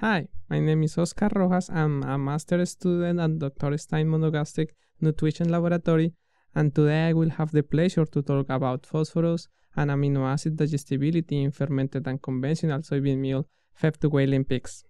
Hi, my name is Oscar Rojas. I'm a master student at Dr. Stein Monogastic Nutrition Laboratory, and today I will have the pleasure to talk about phosphorus and amino acid digestibility in fermented and conventional soybean meal fed to whaling pigs.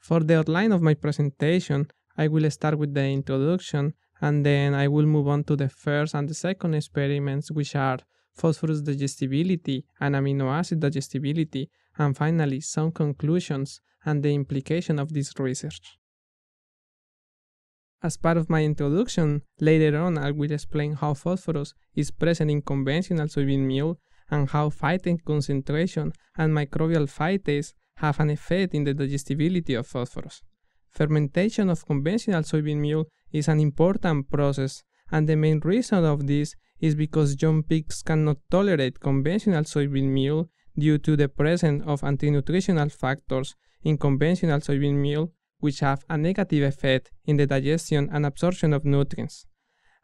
For the outline of my presentation, I will start with the introduction and then I will move on to the first and the second experiments, which are phosphorus digestibility and amino acid digestibility, and finally some conclusions and the implication of this research. As part of my introduction, later on I will explain how phosphorus is present in conventional soybean meal and how phytate concentration and microbial phytase have an effect in the digestibility of phosphorus. Fermentation of conventional soybean meal is an important process and the main reason of this is because young pigs cannot tolerate conventional soybean meal due to the presence of anti-nutritional factors in conventional soybean meal which have a negative effect in the digestion and absorption of nutrients.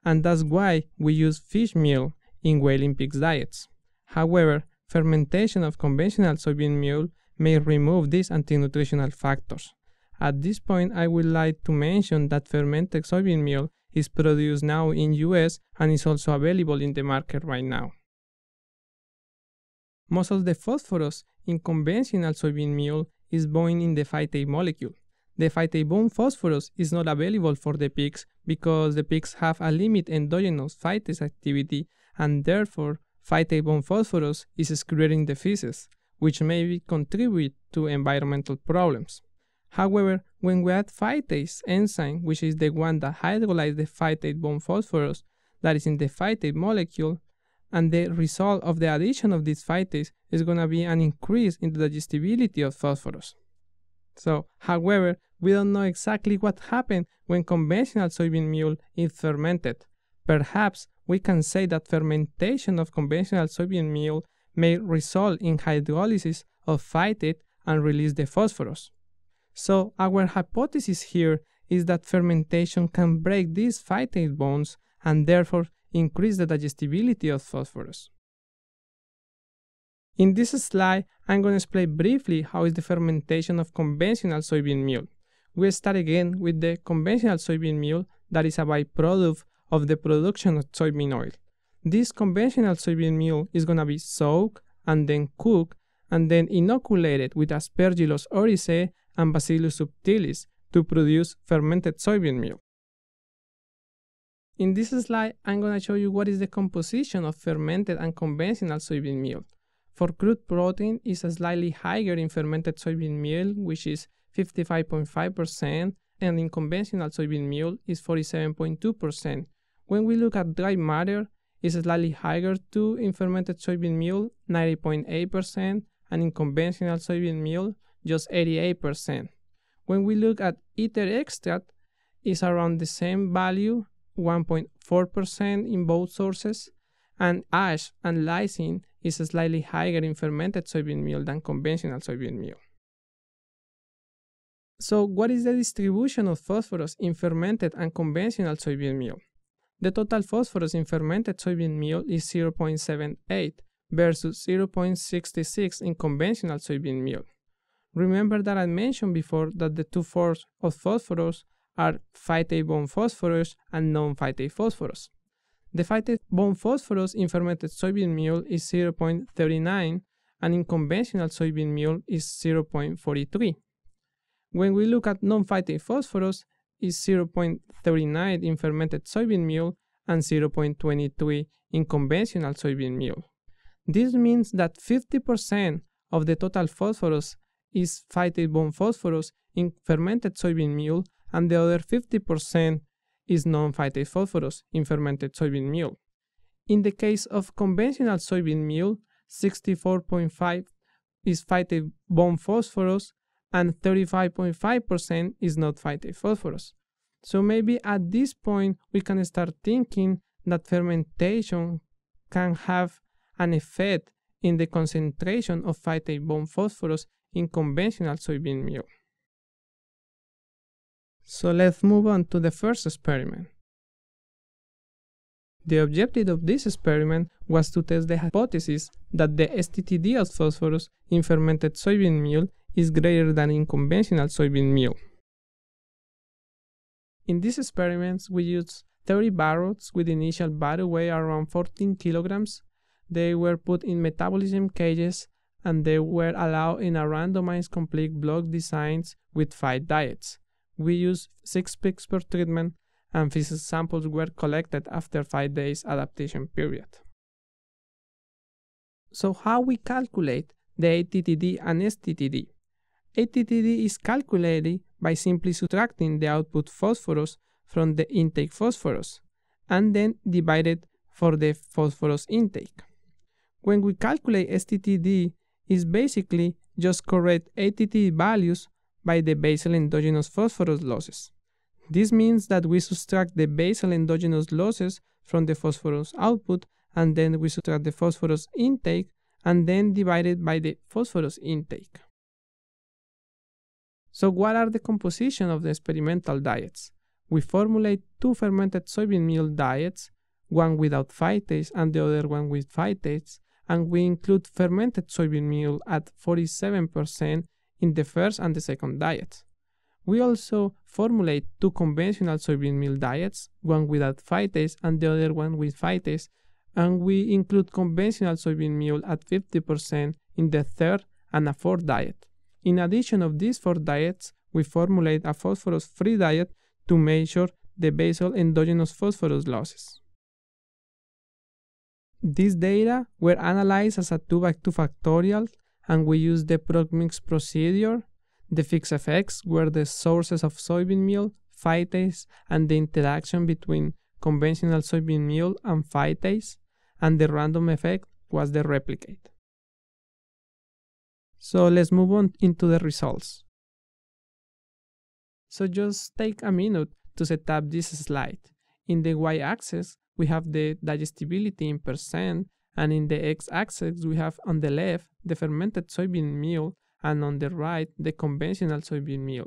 And that's why we use fish meal in whaling pigs diets. However, fermentation of conventional soybean meal may remove these anti-nutritional factors. At this point, I would like to mention that fermented soybean meal is produced now in US and is also available in the market right now. Most of the phosphorus in conventional soybean meal is bound in the phytate molecule. The phytate bound phosphorus is not available for the pigs because the pigs have a limit endogenous phytase activity and therefore phytate bound phosphorus is excreted in the feces, which may contribute to environmental problems. However, when we add phytase enzyme, which is the one that hydrolyzes the phytate bond phosphorus that is in the phytate molecule, and the result of the addition of this phytase is going to be an increase in the digestibility of phosphorus. So, however, we don't know exactly what happened when conventional soybean meal is fermented. Perhaps we can say that fermentation of conventional soybean meal may result in hydrolysis of phytate and release the phosphorus. So our hypothesis here is that fermentation can break these phytate bonds and therefore increase the digestibility of phosphorus. In this slide, I'm going to explain briefly how is the fermentation of conventional soybean meal. We start again with the conventional soybean meal that is a byproduct of the production of soybean oil. This conventional soybean meal is going to be soaked and then cooked and then inoculated with aspergillus oryzae and Bacillus subtilis to produce fermented soybean meal. In this slide, I'm going to show you what is the composition of fermented and conventional soybean meal. For crude protein, is slightly higher in fermented soybean meal, which is 55.5%, and in conventional soybean meal is 47.2%. When we look at dry matter, is slightly higher too in fermented soybean meal, 90.8%, and in conventional soybean meal, just 88%. When we look at ether extract, is around the same value, 1.4% in both sources, and ash and lysine is slightly higher in fermented soybean meal than conventional soybean meal. So, what is the distribution of phosphorus in fermented and conventional soybean meal? The total phosphorus in fermented soybean meal is 0.78 versus 0.66 in conventional soybean meal. Remember that I mentioned before that the two forms of phosphorus are phytate bone phosphorus and non-phytate phosphorus. The phytate bone phosphorus in fermented soybean meal is 0.39 and in conventional soybean meal is 0.43. When we look at non-phytate phosphorus, is 0.39 in fermented soybean meal and 0.23 in conventional soybean meal. This means that 50% of the total phosphorus is phytate bone phosphorus in fermented soybean meal, and the other 50% is non-phytate phosphorus in fermented soybean meal. In the case of conventional soybean meal, 64.5 is phytate bone phosphorus and 35.5% is not phytate phosphorus. So maybe at this point we can start thinking that fermentation can have an effect in the concentration of phytate bone phosphorus in conventional soybean meal. So let's move on to the first experiment. The objective of this experiment was to test the hypothesis that the STTD of phosphorus in fermented soybean meal is greater than in conventional soybean meal. In these experiments, we used 30 barrels with initial body weight around 14 kilograms. They were put in metabolism cages and they were allowed in a randomized complete block designs with five diets. We used six pigs per treatment, and these samples were collected after five days adaptation period. So how we calculate the ATTD and STTD? ATTD is calculated by simply subtracting the output phosphorus from the intake phosphorus and then divided for the phosphorus intake. When we calculate STTD, is basically just correct ATT values by the basal endogenous phosphorus losses. This means that we subtract the basal endogenous losses from the phosphorus output and then we subtract the phosphorus intake and then divide it by the phosphorus intake. So what are the composition of the experimental diets? We formulate two fermented soybean meal diets, one without phytase and the other one with phytase, and we include fermented soybean meal at 47% in the first and the second diet. We also formulate two conventional soybean meal diets, one without phytase and the other one with phytase, and we include conventional soybean meal at 50% in the third and a fourth diet. In addition of these four diets, we formulate a phosphorus-free diet to measure the basal endogenous phosphorus losses. These data were analyzed as a 2 by 2 factorial and we used the mix procedure. The fixed effects were the sources of soybean meal, phytase, and the interaction between conventional soybean meal and phytase, and the random effect was the replicate. So let's move on into the results. So just take a minute to set up this slide. In the y-axis, we have the digestibility in percent, and in the x-axis we have on the left the fermented soybean meal and on the right the conventional soybean meal.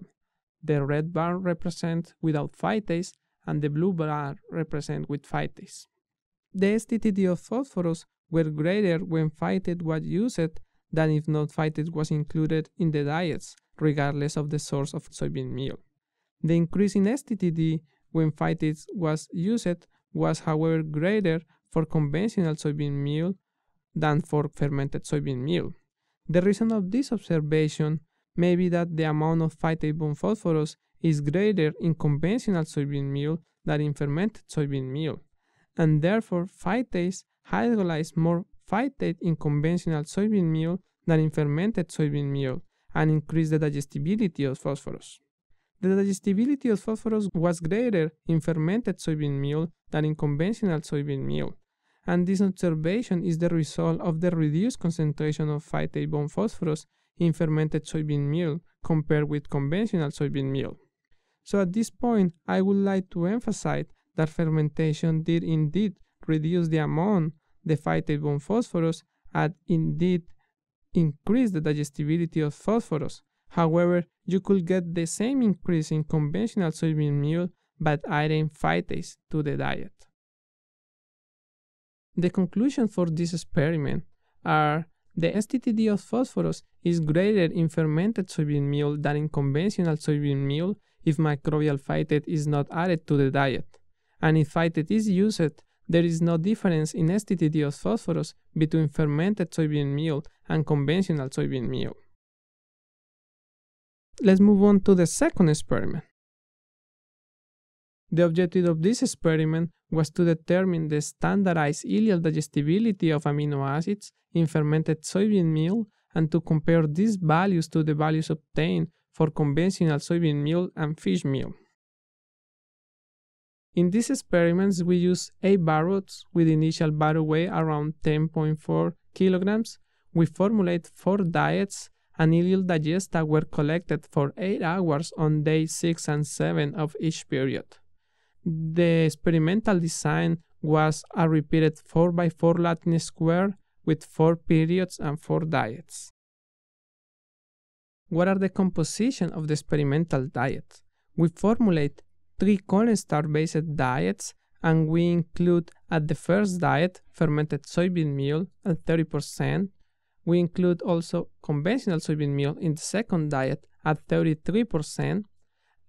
The red bar represents without phytase and the blue bar represents with phytase. The STTD of phosphorus were greater when phytate was used than if not phytate was included in the diets, regardless of the source of soybean meal. The increase in STTD when phytate was used was, however, greater for conventional soybean meal than for fermented soybean meal. The reason of this observation may be that the amount of phytate phosphorus is greater in conventional soybean meal than in fermented soybean meal, and therefore phytase hydrolyze more phytate in conventional soybean meal than in fermented soybean meal and increase the digestibility of phosphorus. The digestibility of phosphorus was greater in fermented soybean meal than in conventional soybean meal, and this observation is the result of the reduced concentration of phytate-bound phosphorus in fermented soybean meal compared with conventional soybean meal. So at this point, I would like to emphasize that fermentation did indeed reduce the amount the phytate-bound phosphorus and indeed increase the digestibility of phosphorus, However, you could get the same increase in conventional soybean meal but adding phytase to the diet. The conclusion for this experiment are the STTD of phosphorus is greater in fermented soybean meal than in conventional soybean meal if microbial phytate is not added to the diet. And if phytate is used, there is no difference in STTD of phosphorus between fermented soybean meal and conventional soybean meal. Let's move on to the second experiment. The objective of this experiment was to determine the standardized ileal digestibility of amino acids in fermented soybean meal and to compare these values to the values obtained for conventional soybean meal and fish meal. In these experiments, we used 8 barrels with initial body weight around 10.4 kilograms. We formulate 4 diets and ileal digesta were collected for 8 hours on day 6 and 7 of each period. The experimental design was a repeated 4x4 Latin square with 4 periods and 4 diets. What are the composition of the experimental diet? We formulate three cornstarch-based diets and we include at the first diet fermented soybean meal at 30%, we include also conventional soybean meal in the second diet at 33%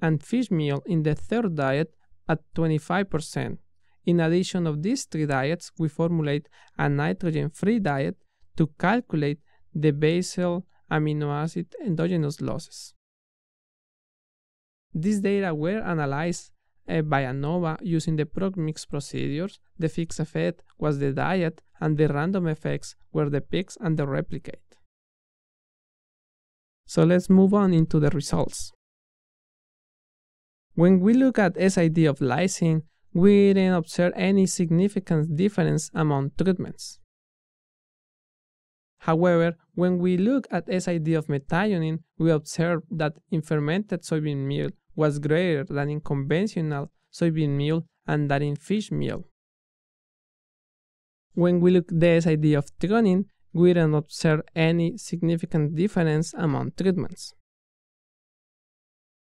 and fish meal in the third diet at 25%. In addition of these three diets, we formulate a nitrogen-free diet to calculate the basal amino acid endogenous losses. These data were analyzed uh, by ANOVA using the PROCMIX procedures, the fixed effect was the diet and the random effects were the peaks and the replicate. So let's move on into the results. When we look at SID of lysine, we didn't observe any significant difference among treatments. However, when we look at SID of methionine, we observe that in fermented soybean meal, was greater than in conventional soybean meal and that in fish meal. When we look at this idea of tuning, we didn't observe any significant difference among treatments.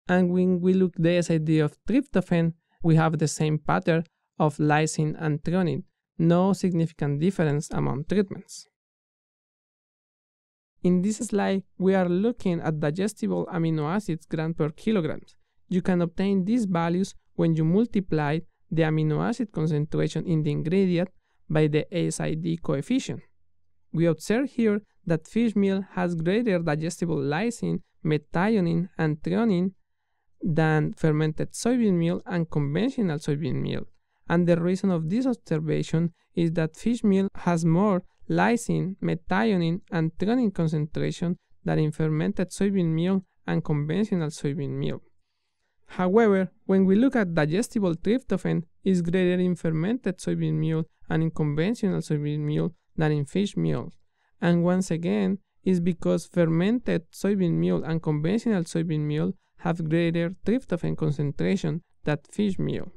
And when we look this idea of tryptophan, we have the same pattern of lysine and threonine, no significant difference among treatments. In this slide, we are looking at digestible amino acids gram per kilogram, you can obtain these values when you multiply the amino acid concentration in the ingredient by the SID coefficient. We observe here that fish meal has greater digestible lysine, methionine, and threonine than fermented soybean meal and conventional soybean meal. And the reason of this observation is that fish meal has more lysine, methionine, and threonine concentration than in fermented soybean meal and conventional soybean meal. However, when we look at digestible tryptophan, it's greater in fermented soybean meal and in conventional soybean meal than in fish meal. And once again, it's because fermented soybean meal and conventional soybean meal have greater tryptophan concentration than fish meal.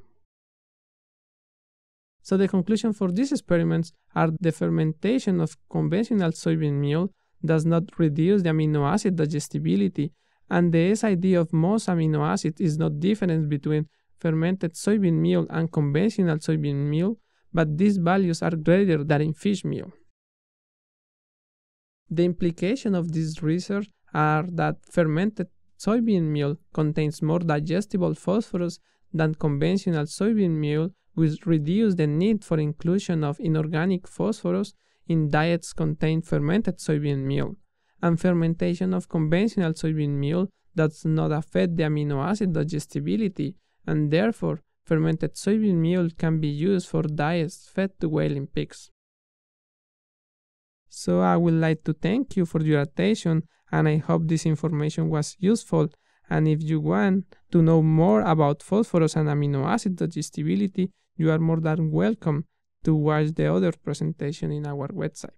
So the conclusion for these experiments are the fermentation of conventional soybean meal does not reduce the amino acid digestibility and this idea of most amino acids is not different between fermented soybean meal and conventional soybean meal, but these values are greater than in fish meal. The implication of this research are that fermented soybean meal contains more digestible phosphorus than conventional soybean meal, which reduce the need for inclusion of inorganic phosphorus in diets containing fermented soybean meal and fermentation of conventional soybean meal does not affect the amino acid digestibility, and therefore, fermented soybean meal can be used for diets fed to whaling pigs. So I would like to thank you for your attention and I hope this information was useful and if you want to know more about phosphorus and amino acid digestibility, you are more than welcome to watch the other presentation in our website.